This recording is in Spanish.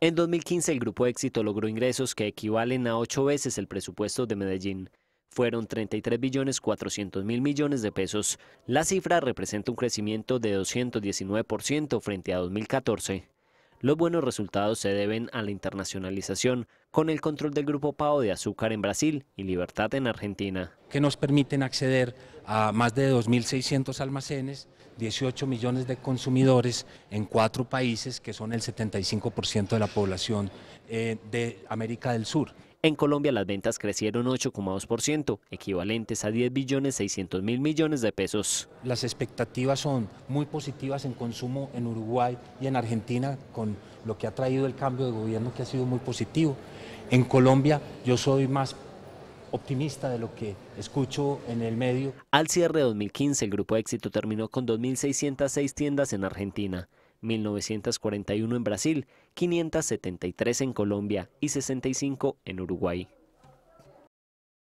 En 2015 el Grupo Éxito logró ingresos que equivalen a ocho veces el presupuesto de Medellín. Fueron 33 billones 400 millones de pesos. La cifra representa un crecimiento de 219% frente a 2014. Los buenos resultados se deben a la internacionalización, con el control del grupo PAO de azúcar en Brasil y Libertad en Argentina. Que nos permiten acceder a más de 2.600 almacenes, 18 millones de consumidores en cuatro países que son el 75% de la población eh, de América del Sur. En Colombia las ventas crecieron 8,2%, equivalentes a 10 billones 600 mil millones de pesos. Las expectativas son muy positivas en consumo en Uruguay y en Argentina con lo que ha traído el cambio de gobierno que ha sido muy positivo. En Colombia yo soy más optimista de lo que escucho en el medio. Al cierre de 2015, el Grupo Éxito terminó con 2.606 tiendas en Argentina, 1941 en Brasil, 573 en Colombia y 65 en Uruguay.